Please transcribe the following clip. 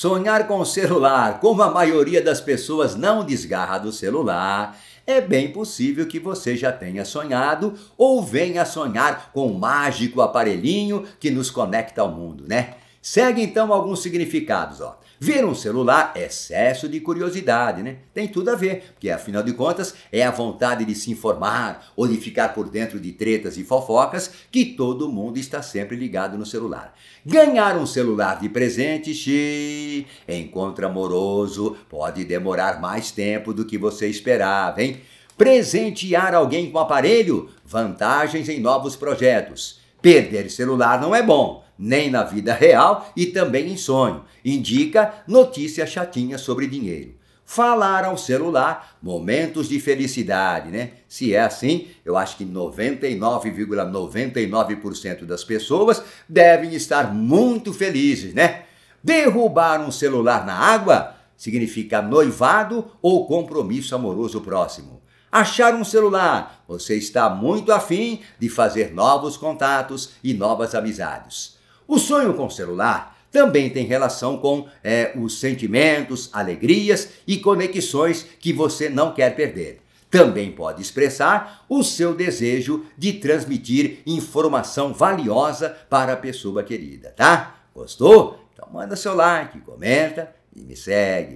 Sonhar com o celular, como a maioria das pessoas não desgarra do celular, é bem possível que você já tenha sonhado ou venha sonhar com o um mágico aparelhinho que nos conecta ao mundo, né? Segue então alguns significados, ó. Ver um celular é excesso de curiosidade, né? Tem tudo a ver, porque afinal de contas é a vontade de se informar ou de ficar por dentro de tretas e fofocas que todo mundo está sempre ligado no celular. Ganhar um celular de presente, xi, encontro amoroso, pode demorar mais tempo do que você esperava, hein? Presentear alguém com aparelho, vantagens em novos projetos. Perder celular não é bom, nem na vida real e também em sonho. Indica notícias chatinhas sobre dinheiro. Falar ao celular, momentos de felicidade, né? Se é assim, eu acho que 99,99% ,99 das pessoas devem estar muito felizes, né? Derrubar um celular na água significa noivado ou compromisso amoroso próximo. Achar um celular. Você está muito afim de fazer novos contatos e novas amizades. O sonho com celular também tem relação com é, os sentimentos, alegrias e conexões que você não quer perder. Também pode expressar o seu desejo de transmitir informação valiosa para a pessoa querida, tá? Gostou? Então manda seu like, comenta e me segue.